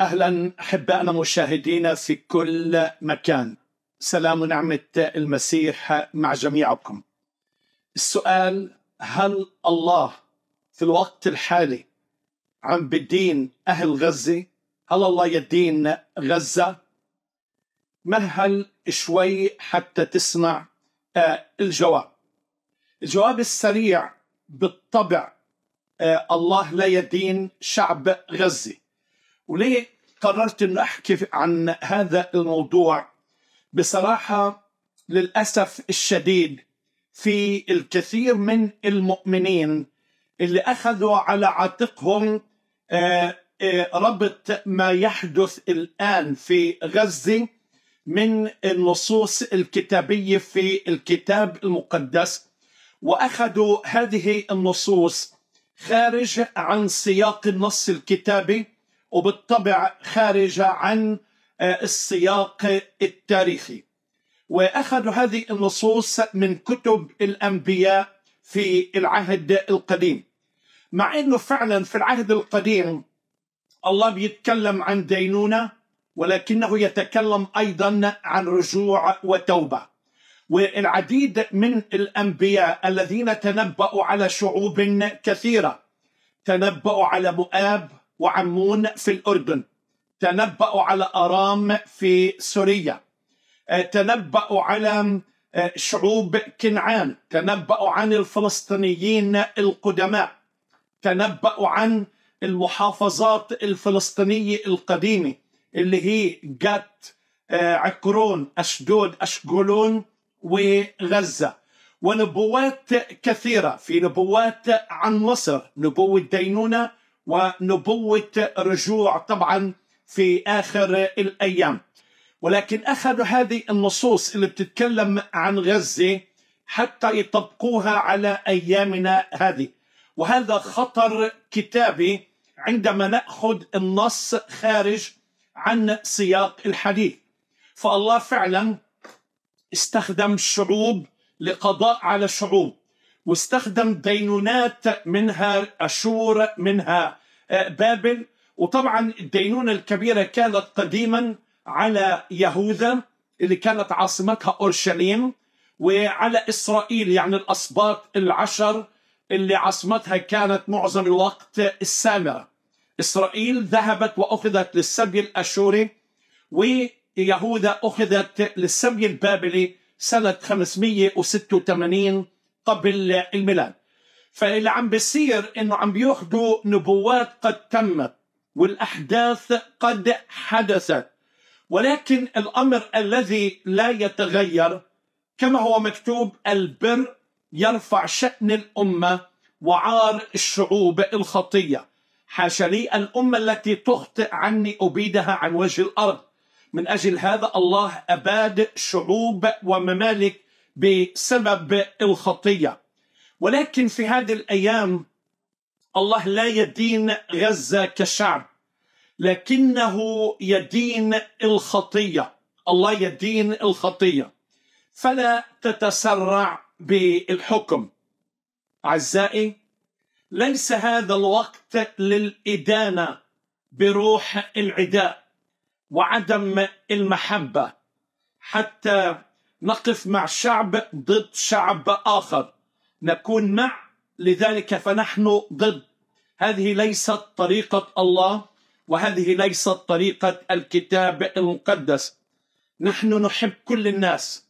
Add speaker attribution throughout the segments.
Speaker 1: أهلا أحبائنا مشاهدينا في كل مكان سلام ونعمة المسيح مع جميعكم السؤال هل الله في الوقت الحالي عم بدين أهل غزة هل الله يدين غزة مهل شوي حتى تسمع آه، الجواب الجواب السريع بالطبع آه، الله لا يدين شعب غزه وليه قررت أن أحكي عن هذا الموضوع بصراحة للأسف الشديد في الكثير من المؤمنين اللي أخذوا على عاتقهم آه، آه، ربط ما يحدث الآن في غزة من النصوص الكتابية في الكتاب المقدس وأخذوا هذه النصوص خارج عن سياق النص الكتابي وبالطبع خارجة عن آه، السياق التاريخي وأخذوا هذه النصوص من كتب الأنبياء في العهد القديم مع أنه فعلا في العهد القديم الله بيتكلم عن دينونة ولكنه يتكلم أيضا عن رجوع وتوبة والعديد من الأنبياء الذين تنبأوا على شعوب كثيرة تنبأوا على مؤاب وعمون في الأردن تنبأوا على أرام في سوريا آه، تنبأوا على آه، شعوب كنعان تنبأوا عن الفلسطينيين القدماء تنبأوا عن المحافظات الفلسطينية القديمة اللي هي جات آه، عكرون أشدود أشقولون وغزة ونبوات كثيرة في نبوات عن مصر نبوة دينونة ونبوة رجوع طبعا في آخر الأيام ولكن أخذوا هذه النصوص اللي بتتكلم عن غزة حتى يطبقوها على أيامنا هذه وهذا خطر كتابي عندما نأخذ النص خارج عن سياق الحديث فالله فعلا استخدم الشعوب لقضاء على شعوب واستخدم دينونات منها أشور منها آه، بابل وطبعا الدينونة الكبيرة كانت قديما على يهوذا اللي كانت عاصمتها أورشليم وعلى إسرائيل يعني الأسباط العشر اللي عاصمتها كانت معظم الوقت السامرة إسرائيل ذهبت وأخذت للسبي الأشوري ويهوذا أخذت للسبي البابلي سنة 586 قبل الميلاد فاللي عم بيصير انه عم بياخذوا نبوات قد تمت والاحداث قد حدثت ولكن الامر الذي لا يتغير كما هو مكتوب البر يرفع شأن الامه وعار الشعوب الخطيه حاشا لي الامه التي تخطئ عني ابيدها عن وجه الارض من اجل هذا الله اباد شعوب وممالك بسبب الخطية ولكن في هذه الأيام الله لا يدين غزة كشعب لكنه يدين الخطية الله يدين الخطية فلا تتسرع بالحكم أعزائي ليس هذا الوقت للإدانة بروح العداء وعدم المحبة حتى نقف مع شعب ضد شعب آخر نكون مع لذلك فنحن ضد هذه ليست طريقة الله وهذه ليست طريقة الكتاب المقدس نحن نحب كل الناس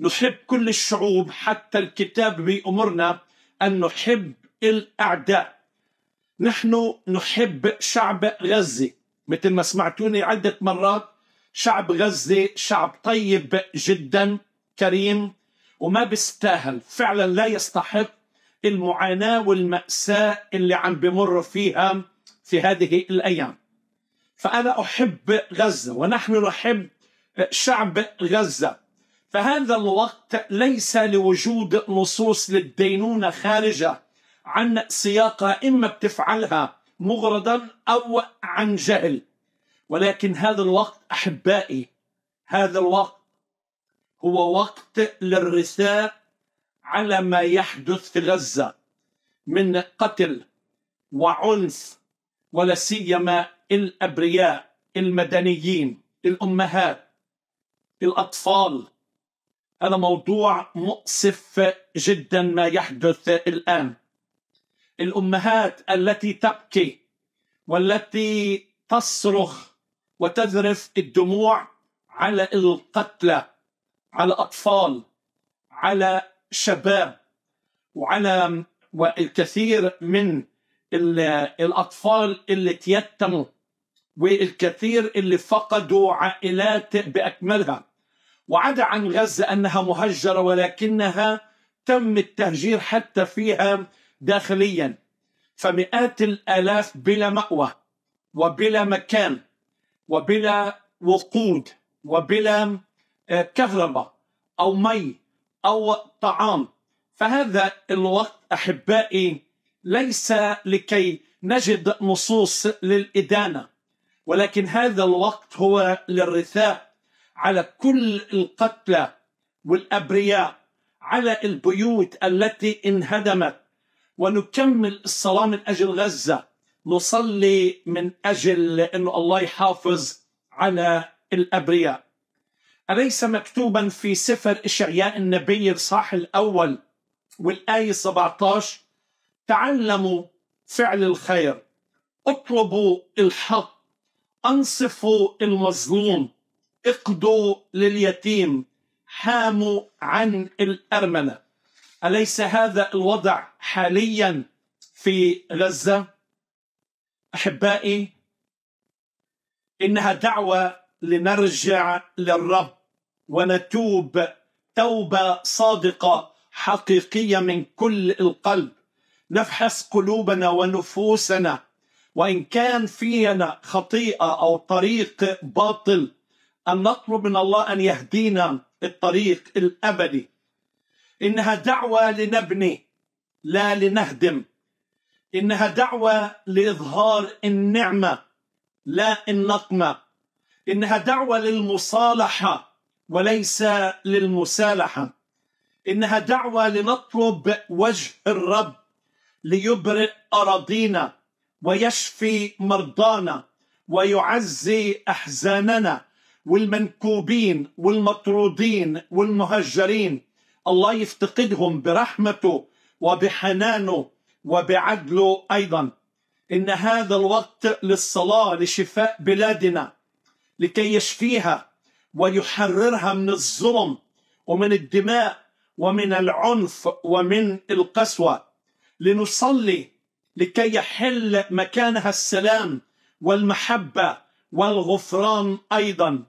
Speaker 1: نحب كل الشعوب حتى الكتاب بأمرنا أن نحب الأعداء نحن نحب شعب غزة مثل ما سمعتوني عدة مرات شعب غزة شعب طيب جدا كريم وما بيستاهل فعلا لا يستحق المعاناة والمأساة اللي عم بمر فيها في هذه الأيام فأنا أحب غزة ونحن نحب شعب غزة فهذا الوقت ليس لوجود نصوص للدينونة خارجة عن سياقها إما بتفعلها مغرضا أو عن جهل ولكن هذا الوقت أحبائي هذا الوقت هو وقت للرثاء على ما يحدث في غزة من قتل وعنف ولا سيما الأبرياء المدنيين الأمهات الأطفال هذا موضوع مؤسف جدا ما يحدث الآن الأمهات التي تبكي والتي تصرخ وتذرف الدموع على القتلى على أطفال على شباب وعلى والكثير من الأطفال اللي تيتموا والكثير اللي فقدوا عائلات بأكملها وعدا عن غزة أنها مهجرة ولكنها تم التهجير حتى فيها داخليا فمئات الآلاف بلا مأوى وبلا مكان وبلا وقود وبلا آه، كهرباء أو مي أو طعام فهذا الوقت أحبائي ليس لكي نجد نصوص للإدانة ولكن هذا الوقت هو للرثاء على كل القتلى والأبرياء على البيوت التي انهدمت ونكمل الصلاة من أجل غزة نصلي من أجل أن الله يحافظ على الأبرياء أليس مكتوبا في سفر إشعياء النبي الصح الأول والآية 17 تعلموا فعل الخير اطلبوا الحق أنصفوا المظلوم اقضوا لليتيم حاموا عن الأرملة أليس هذا الوضع حاليا في غزة؟ أحبائي إنها دعوة لنرجع للرب ونتوب توبه صادقه حقيقيه من كل القلب نفحص قلوبنا ونفوسنا وان كان فينا خطيئه او طريق باطل ان نطلب من الله ان يهدينا الطريق الابدي انها دعوه لنبني لا لنهدم انها دعوه لاظهار النعمه لا النقمه انها دعوه للمصالحه وليس للمسالحة إنها دعوة لنطلب وجه الرب ليبرئ أراضينا ويشفي مرضانا ويعزي أحزاننا والمنكوبين والمطرودين والمهجرين الله يفتقدهم برحمته وبحنانه وبعدله أيضا إن هذا الوقت للصلاة لشفاء بلادنا لكي يشفيها ويحررها من الظلم ومن الدماء ومن العنف ومن القسوة لنصلي لكي يحل مكانها السلام والمحبة والغفران أيضا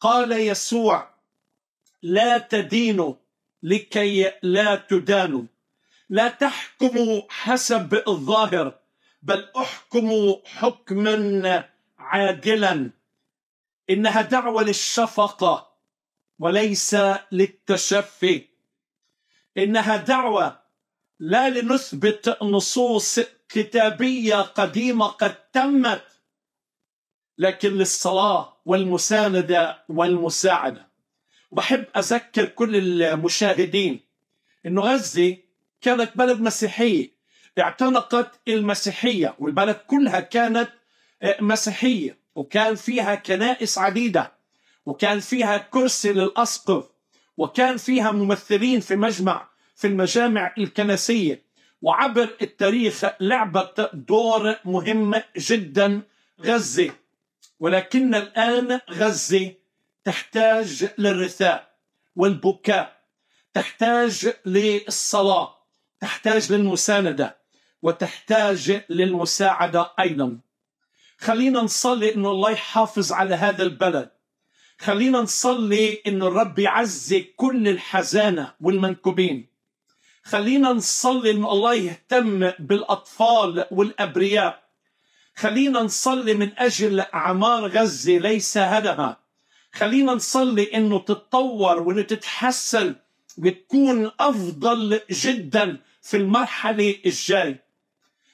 Speaker 1: قال يسوع لا تدينوا لكي لا تدانوا لا تحكموا حسب الظاهر بل احكموا حكما عادلا إنها دعوة للشفقة وليس للتشفي إنها دعوة لا لنثبت نصوص كتابية قديمة قد تمت لكن للصلاة والمساندة والمساعدة بحب أذكر كل المشاهدين أن غزة كانت بلد مسيحية اعتنقت المسيحية والبلد كلها كانت مسيحية وكان فيها كنائس عديدة وكان فيها كرسي للأسقف وكان فيها ممثلين في مجمع في المجامع الكنسية وعبر التاريخ لعبت دور مهم جدا غزة ولكن الآن غزة تحتاج للرثاء والبكاء تحتاج للصلاة تحتاج للمساندة وتحتاج للمساعدة أيضا خلينا نصلي إنه الله يحافظ على هذا البلد خلينا نصلي إنه الرب يعزي كل الحزانة والمنكوبين خلينا نصلي إنه الله يهتم بالأطفال والأبرياء خلينا نصلي من أجل أعمار غزة ليس هدمها خلينا نصلي إنه تتطور وإنه تتحسن وتكون أفضل جدا في المرحلة الجاية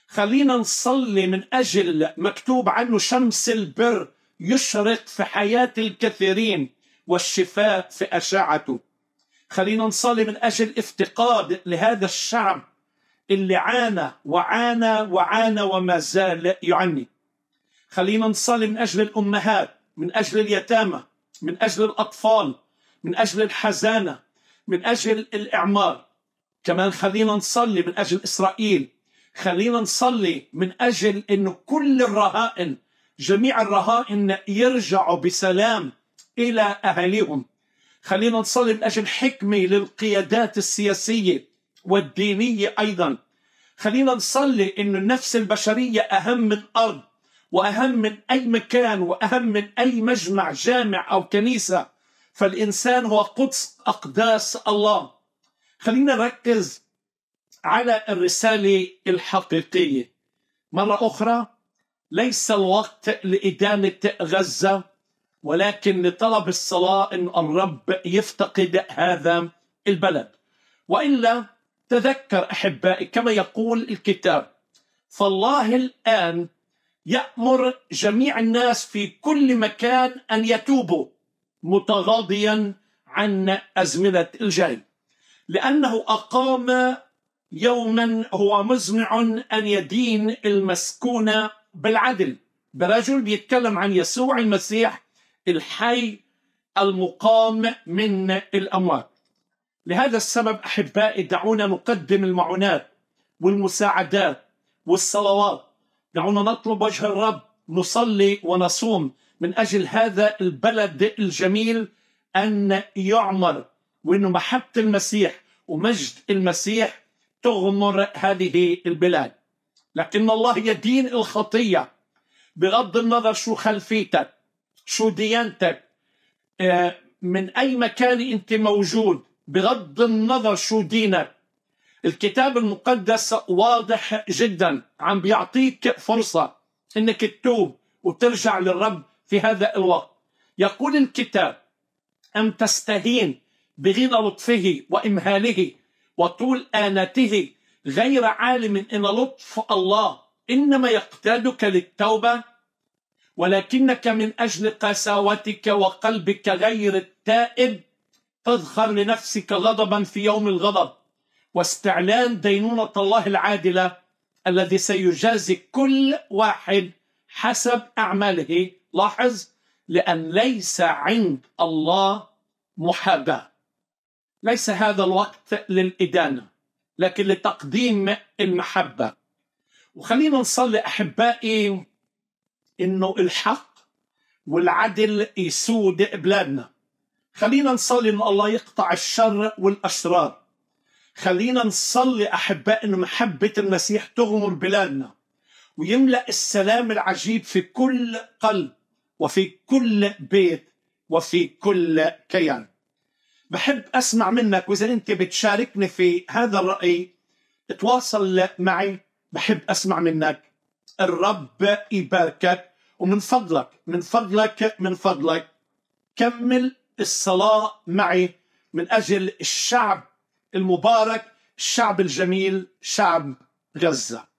Speaker 1: خلينا نصلي من أجل مكتوب عنه شمس البر يشرق في حياة الكثيرين والشفاء في أشعته خلينا نصلي من أجل افتقاد لهذا الشعب اللي عانى وعانى وعانى وما زال يعاني خلينا نصلي من أجل الأمهات من أجل اليتامى من أجل الأطفال من أجل الحزانة من أجل الإعمار كمان خلينا نصلي من أجل إسرائيل خلينا نصلي من أجل أنه كل الرهائن جميع الرهائن يرجعوا بسلام إلى أهاليهم خلينا نصلي من أجل حكمة للقيادات السياسية والدينية أيضا خلينا نصلي أن النفس البشرية أهم من الأرض وأهم من أي مكان وأهم من أي مجمع جامع أو كنيسة فالإنسان هو قدس أقداس الله خلينا نركز على الرسالة الحقيقية مرة أخرى ليس الوقت لإدانة غزة ولكن لطلب الصلاة أن الرب يفتقد هذا البلد وإلا تذكر أحبائي كما يقول الكتاب فالله الآن يأمر جميع الناس في كل مكان أن يتوبوا متغاضيا عن أزمنة الجهل لأنه أقام يوما هو مزمع أن يدين المسكون بالعدل برجل بيتكلم عن يسوع المسيح الحي المقام من الأموات لهذا السبب أحبائي دعونا نقدم المعونات والمساعدات والصلوات دعونا نطلب وجه الرب نصلي ونصوم من أجل هذا البلد الجميل أن يعمر وأن محبة المسيح ومجد المسيح تغمر هذه البلاد لكن الله يدين الخطية بغض النظر شو خلفيتك شو ديانتك آه، من أي مكان أنت موجود بغض النظر شو دينك الكتاب المقدس واضح جدا عم بيعطيك فرصة أنك تتوب وترجع للرب في هذا الوقت يقول الكتاب أم تستهين بغنى لطفه وإمهاله وطول آنته غير عالم إن لطف الله إنما يقتادك للتوبة ولكنك من أجل قساوتك وقلبك غير التائب تظهر لنفسك غضبا في يوم الغضب واستعلان دينونة الله العادلة الذي سيجازي كل واحد حسب أعماله لاحظ لأن ليس عند الله محاباه ليس هذا الوقت للإدانة لكن لتقديم المحبة وخلينا نصلي أحبائي إنه الحق والعدل يسود بلادنا خلينا نصلي إن الله يقطع الشر والأشرار خلينا نصلي أحباء إن محبة المسيح تغمر بلادنا ويملأ السلام العجيب في كل قلب وفي كل بيت وفي كل كيان بحب أسمع منك وإذا أنت بتشاركني في هذا الرأي تواصل معي بحب أسمع منك الرب يباركك ومن فضلك من فضلك من فضلك كمل الصلاة معي من أجل الشعب المبارك الشعب الجميل شعب غزة